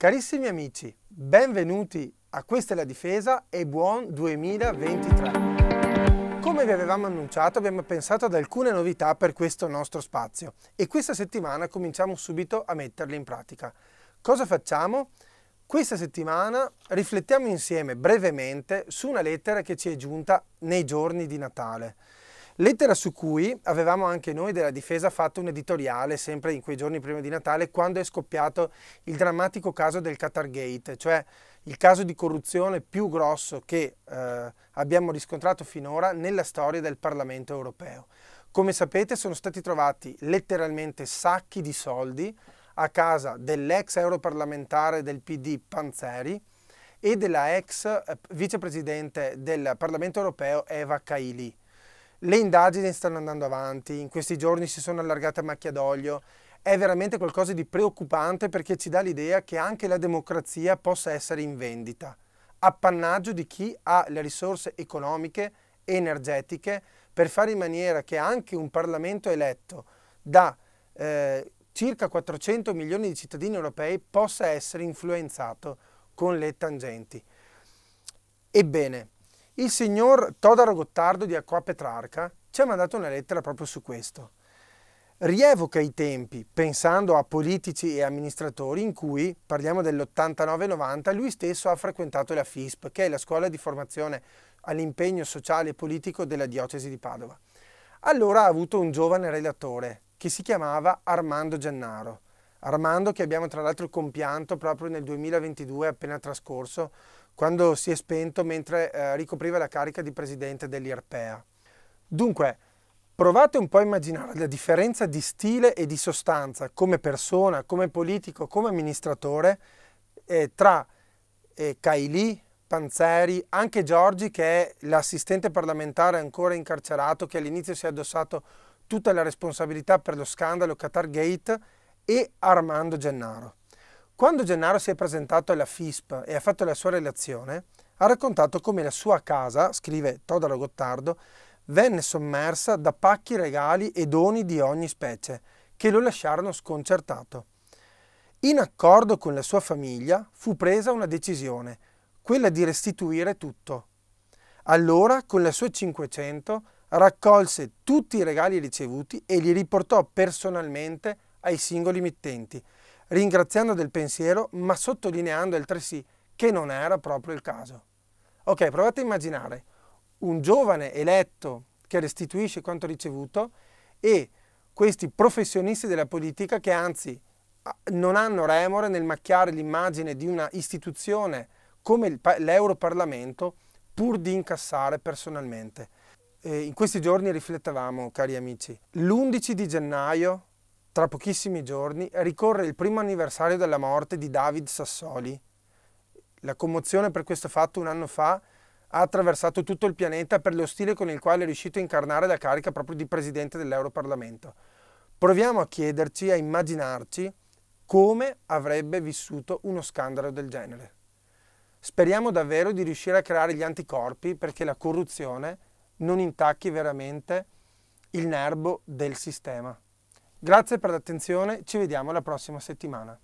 Carissimi amici, benvenuti a Questa è la difesa e buon 2023. Come vi avevamo annunciato abbiamo pensato ad alcune novità per questo nostro spazio e questa settimana cominciamo subito a metterle in pratica. Cosa facciamo? Questa settimana riflettiamo insieme brevemente su una lettera che ci è giunta nei giorni di Natale. Lettera su cui avevamo anche noi della difesa fatto un editoriale sempre in quei giorni prima di Natale quando è scoppiato il drammatico caso del Qatar Gate, cioè il caso di corruzione più grosso che eh, abbiamo riscontrato finora nella storia del Parlamento europeo. Come sapete sono stati trovati letteralmente sacchi di soldi a casa dell'ex europarlamentare del PD Panzeri e della ex eh, vicepresidente del Parlamento europeo Eva Kaili. Le indagini stanno andando avanti, in questi giorni si sono allargate a macchia d'olio. È veramente qualcosa di preoccupante perché ci dà l'idea che anche la democrazia possa essere in vendita, appannaggio di chi ha le risorse economiche e energetiche per fare in maniera che anche un Parlamento eletto da eh, circa 400 milioni di cittadini europei possa essere influenzato con le tangenti. Ebbene, il signor Todaro Gottardo di Acqua Petrarca ci ha mandato una lettera proprio su questo. Rievoca i tempi, pensando a politici e amministratori in cui, parliamo dell'89-90, lui stesso ha frequentato la FISP, che è la scuola di formazione all'impegno sociale e politico della diocesi di Padova. Allora ha avuto un giovane relatore, che si chiamava Armando Gennaro, Armando che abbiamo tra l'altro compianto proprio nel 2022 appena trascorso, quando si è spento mentre eh, ricopriva la carica di presidente dell'IRPEA. Dunque, provate un po' a immaginare la differenza di stile e di sostanza come persona, come politico, come amministratore eh, tra eh, Kaili, Panzeri, anche Giorgi che è l'assistente parlamentare ancora incarcerato che all'inizio si è addossato tutta la responsabilità per lo scandalo Qatar Gate e Armando Gennaro. Quando Gennaro si è presentato alla FISP e ha fatto la sua relazione, ha raccontato come la sua casa, scrive Todaro Gottardo, venne sommersa da pacchi regali e doni di ogni specie, che lo lasciarono sconcertato. In accordo con la sua famiglia fu presa una decisione, quella di restituire tutto. Allora, con le sue 500, raccolse tutti i regali ricevuti e li riportò personalmente a ai singoli mittenti, ringraziando del pensiero ma sottolineando altresì che non era proprio il caso. Ok, provate a immaginare un giovane eletto che restituisce quanto ricevuto e questi professionisti della politica che anzi non hanno remore nel macchiare l'immagine di una istituzione come l'Europarlamento pur di incassare personalmente. E in questi giorni riflettevamo, cari amici, l'11 di gennaio tra pochissimi giorni ricorre il primo anniversario della morte di David Sassoli. La commozione per questo fatto un anno fa ha attraversato tutto il pianeta per lo stile con il quale è riuscito a incarnare la carica proprio di presidente dell'Europarlamento. Proviamo a chiederci, a immaginarci come avrebbe vissuto uno scandalo del genere. Speriamo davvero di riuscire a creare gli anticorpi perché la corruzione non intacchi veramente il nervo del sistema. Grazie per l'attenzione, ci vediamo la prossima settimana.